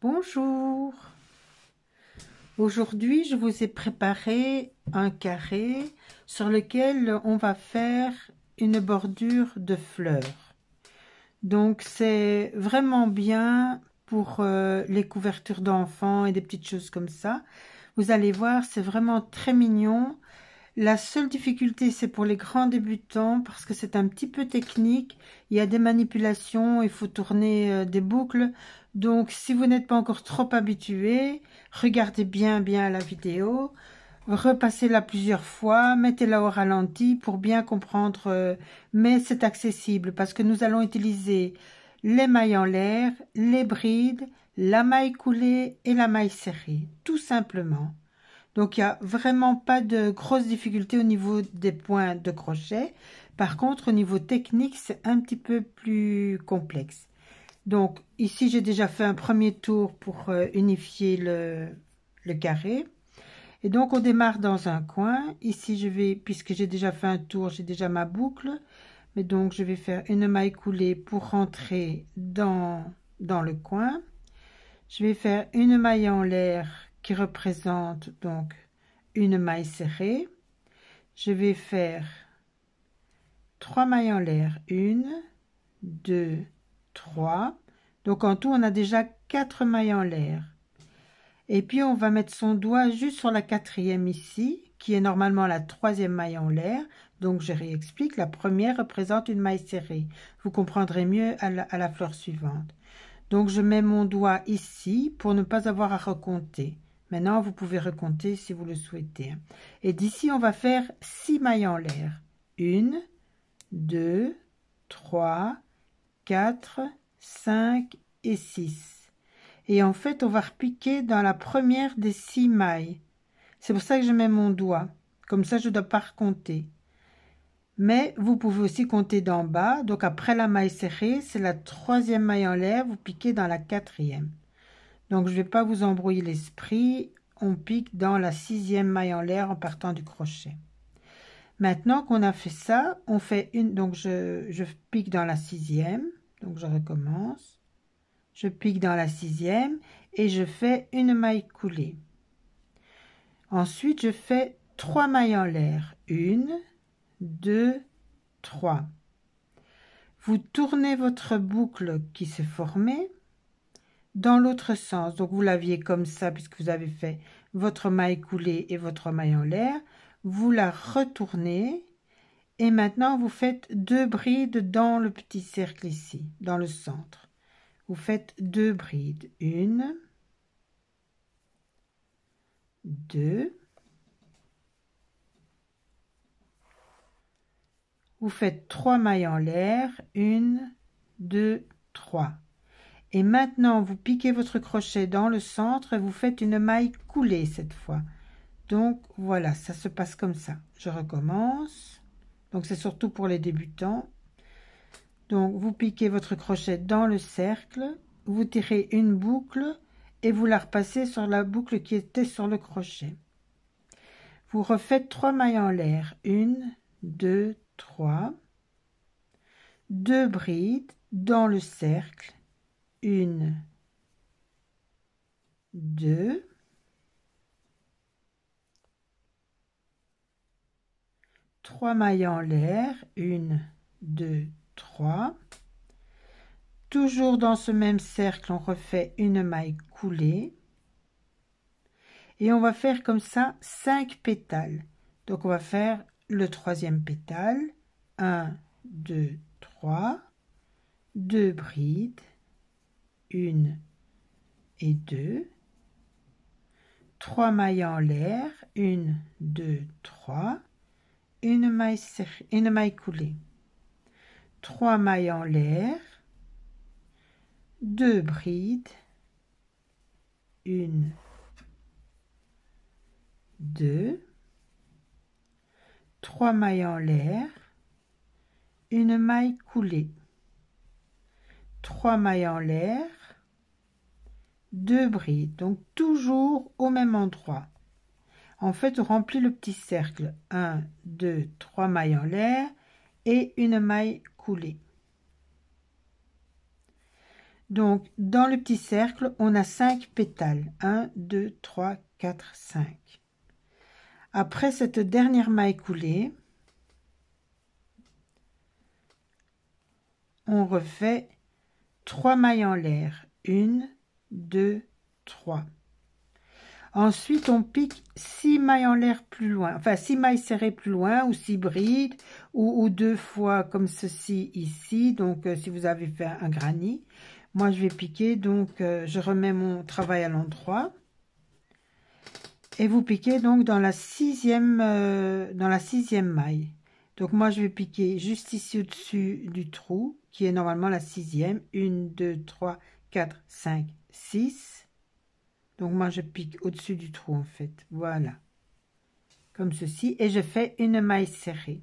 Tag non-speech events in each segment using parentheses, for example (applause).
Bonjour Aujourd'hui, je vous ai préparé un carré sur lequel on va faire une bordure de fleurs. Donc, c'est vraiment bien pour euh, les couvertures d'enfants et des petites choses comme ça. Vous allez voir, c'est vraiment très mignon. La seule difficulté, c'est pour les grands débutants, parce que c'est un petit peu technique. Il y a des manipulations, il faut tourner euh, des boucles. Donc, si vous n'êtes pas encore trop habitué, regardez bien, bien la vidéo. Repassez-la plusieurs fois, mettez-la au ralenti pour bien comprendre. Euh, mais c'est accessible, parce que nous allons utiliser les mailles en l'air, les brides, la maille coulée et la maille serrée, tout simplement. Donc il n'y a vraiment pas de grosses difficultés au niveau des points de crochet. Par contre, au niveau technique, c'est un petit peu plus complexe. Donc ici, j'ai déjà fait un premier tour pour euh, unifier le, le carré. Et donc, on démarre dans un coin. Ici, je vais, puisque j'ai déjà fait un tour, j'ai déjà ma boucle. Mais donc, je vais faire une maille coulée pour rentrer dans, dans le coin. Je vais faire une maille en l'air représente donc une maille serrée. Je vais faire trois mailles en l'air. Une, deux, trois. Donc en tout, on a déjà quatre mailles en l'air. Et puis on va mettre son doigt juste sur la quatrième ici, qui est normalement la troisième maille en l'air. Donc je réexplique, la première représente une maille serrée. Vous comprendrez mieux à la, à la fleur suivante. Donc je mets mon doigt ici pour ne pas avoir à recompter. Maintenant, vous pouvez recompter si vous le souhaitez. Et d'ici, on va faire 6 mailles en l'air. 1, 2, 3, 4, 5 et 6. Et en fait, on va repiquer dans la première des 6 mailles. C'est pour ça que je mets mon doigt. Comme ça, je ne dois pas recompter. Mais vous pouvez aussi compter d'en bas. Donc après la maille serrée, c'est la troisième maille en l'air. Vous piquez dans la quatrième. Donc je ne vais pas vous embrouiller l'esprit. On pique dans la sixième maille en l'air en partant du crochet. Maintenant qu'on a fait ça, on fait une... Donc je, pique dans la sixième. Donc je recommence. Je pique dans la sixième et je fais une maille coulée. Ensuite, je fais trois mailles en l'air. Une, deux, trois. Vous tournez votre boucle qui s'est formée dans l'autre sens. Donc vous l'aviez comme ça puisque vous avez fait votre maille coulée et votre maille en l'air. Vous la retournez et maintenant vous faites deux brides dans le petit cercle ici, dans le centre. Vous faites deux brides, une, deux. Vous faites trois mailles en l'air, une, deux, trois. Et maintenant, vous piquez votre crochet dans le centre et vous faites une maille coulée cette fois. Donc voilà, ça se passe comme ça. Je recommence. Donc c'est surtout pour les débutants. Donc vous piquez votre crochet dans le cercle, vous tirez une boucle et vous la repassez sur la boucle qui était sur le crochet. Vous refaites trois mailles en l'air. Une, deux, trois. Deux brides dans le cercle une, 2, trois mailles en l'air, une, deux, trois. Toujours dans ce même cercle, on refait une maille coulée. Et on va faire comme ça 5 pétales. Donc on va faire le troisième pétale. 1, 2, 3. 2 brides. 1 et 2, 3 mailles en l'air, 1, 2, 3, une maille, une maille coulée, 3 mailles en l'air, 2 brides, 1, 2, 3 mailles en l'air, une maille coulée, 3 mailles en l'air, deux brides, donc toujours au même endroit. En fait, on remplit le petit cercle. 1, 2, 3 mailles en l'air et une maille coulée. Donc, dans le petit cercle, on a 5 pétales. 1, 2, 3, 4, 5. Après cette dernière maille coulée, on refait 3 mailles en l'air. 1, 2, 3. Ensuite, on pique 6 mailles en l'air plus loin, enfin 6 mailles serrées plus loin ou 6 brides ou, ou, deux fois comme ceci ici, donc euh, si vous avez fait un granit. Moi, je vais piquer, donc euh, je remets mon travail à l'endroit. Et vous piquez donc dans la sixième, euh, dans la sixième maille. Donc moi, je vais piquer juste ici au-dessus du trou, qui est normalement la sixième. 1, 2, 3, 4, 5, 6. Donc moi, je pique au-dessus du trou, en fait. Voilà. Comme ceci. Et je fais une maille serrée.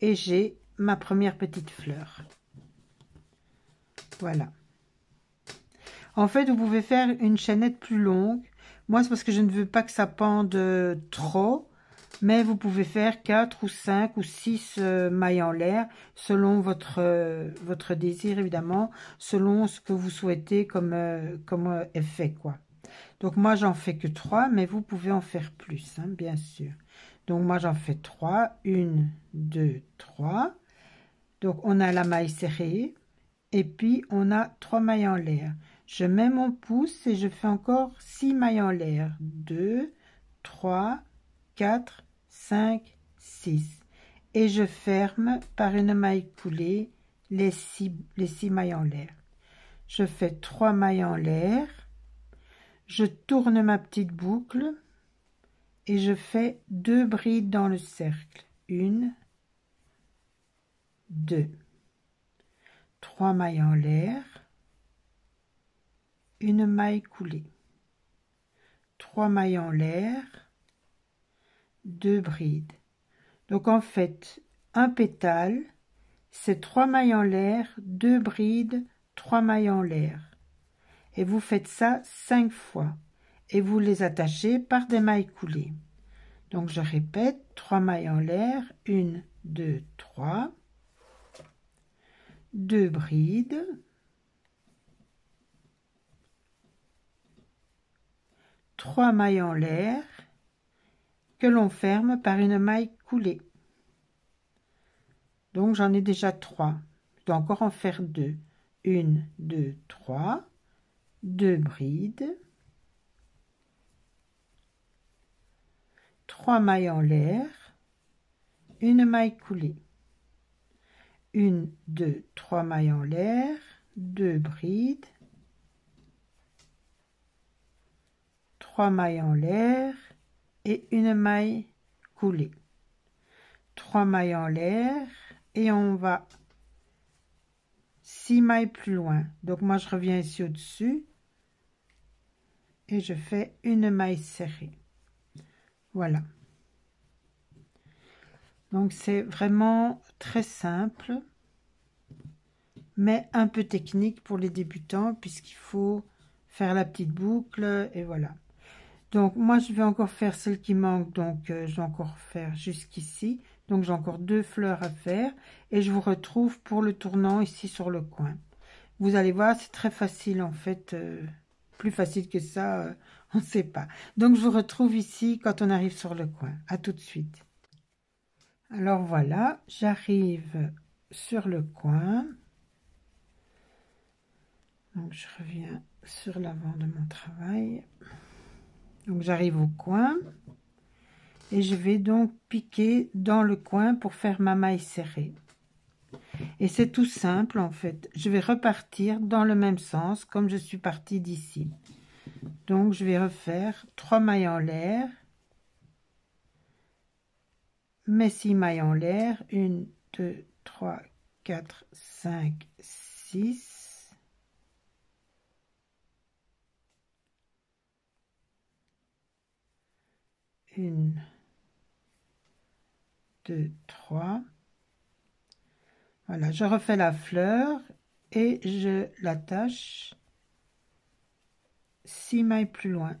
Et j'ai ma première petite fleur. Voilà. En fait, vous pouvez faire une chaînette plus longue. Moi, c'est parce que je ne veux pas que ça pende euh, trop mais vous pouvez faire 4 ou 5 ou 6 euh, mailles en l'air selon votre, euh, votre désir évidemment, selon ce que vous souhaitez comme, euh, comme effet quoi. Donc moi j'en fais que 3 mais vous pouvez en faire plus hein, bien sûr. Donc moi j'en fais 3, 1, 2, 3. Donc on a la maille serrée et puis on a 3 mailles en l'air. Je mets mon pouce et je fais encore 6 mailles en l'air. 2, 3, 4, 5, 6. Et je ferme par une maille coulée les 6, mailles en l'air. Je fais 3 mailles en l'air. Je tourne ma petite boucle et je fais deux brides dans le cercle. Une, 2 trois mailles en l'air, une maille coulée, 3 mailles en l'air, deux brides. Donc en fait, un pétale, c'est trois mailles en l'air, deux brides, trois mailles en l'air. Et vous faites ça cinq fois et vous les attachez par des mailles coulées. Donc je répète, trois mailles en l'air, une, deux, trois, deux brides, trois mailles en l'air, que l'on ferme par une maille coulée. Donc j'en ai déjà trois. Je dois encore en faire deux. Une, deux, trois. Deux brides. Trois mailles en l'air. Une maille coulée. Une, deux, trois mailles en l'air. Deux brides. Trois mailles en l'air une maille coulée. Trois mailles en l'air et on va six mailles plus loin. Donc moi je reviens ici au-dessus et je fais une maille serrée. Voilà. Donc c'est vraiment très simple, mais un peu technique pour les débutants puisqu'il faut faire la petite boucle et voilà. Donc moi je vais encore faire celle qui manque, donc j'ai euh, je vais encore faire jusqu'ici. Donc j'ai encore deux fleurs à faire et je vous retrouve pour le tournant ici sur le coin. Vous allez voir, c'est très facile en fait, euh, plus facile que ça, euh, (laughs) on ne sait pas. Donc je vous retrouve ici quand on arrive sur le coin. À tout de suite. Alors voilà, j'arrive sur le coin. Donc je reviens sur l'avant de mon travail. Donc j'arrive au coin et je vais donc piquer dans le coin pour faire ma maille serrée. Et c'est tout simple en fait. Je vais repartir dans le même sens comme je suis partie d'ici. Donc je vais refaire trois mailles en l'air, mes 6 mailles en l'air, une, 2, 3, 4, 5, 6, une, deux, trois. Voilà, je refais la fleur et je l'attache 6 mailles plus loin.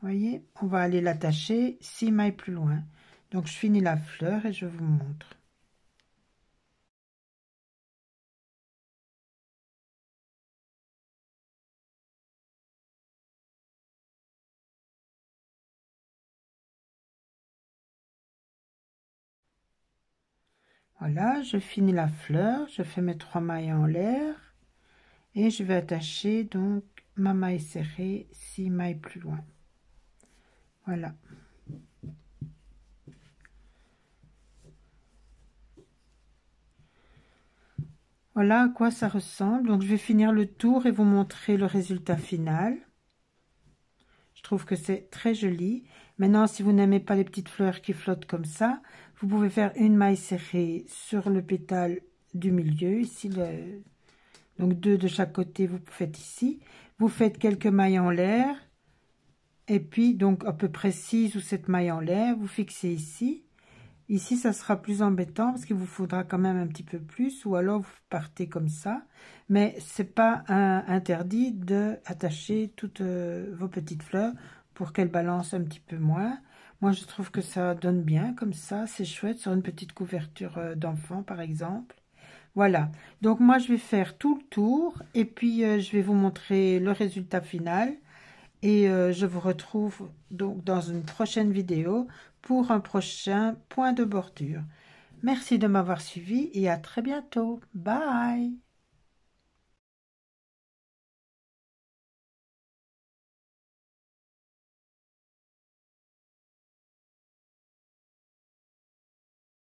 Voyez, on va aller l'attacher 6 mailles plus loin. Donc je finis la fleur et je vous montre. Voilà, je finis la fleur, je fais mes trois mailles en l'air et je vais attacher donc ma maille serrée, six mailles plus loin. Voilà. Voilà à quoi ça ressemble. Donc je vais finir le tour et vous montrer le résultat final. Je trouve que c'est très joli. Maintenant, si vous n'aimez pas les petites fleurs qui flottent comme ça, vous pouvez faire une maille serrée sur le pétale du milieu, ici, donc deux de chaque côté, vous faites ici. Vous faites quelques mailles en l'air, et puis donc à peu près ou cette mailles en l'air, vous fixez ici. Ici, ça sera plus embêtant parce qu'il vous faudra quand même un petit peu plus, ou alors vous partez comme ça. Mais c'est pas un, interdit de attacher toutes euh, vos petites fleurs pour qu'elles balancent un petit peu moins. Moi, je trouve que ça donne bien comme ça. C'est chouette sur une petite couverture euh, d'enfant, par exemple. Voilà. Donc, moi, je vais faire tout le tour. Et puis, euh, je vais vous montrer le résultat final. Et euh, je vous retrouve donc dans une prochaine vidéo pour un prochain point de bordure. Merci de m'avoir suivi et à très bientôt. Bye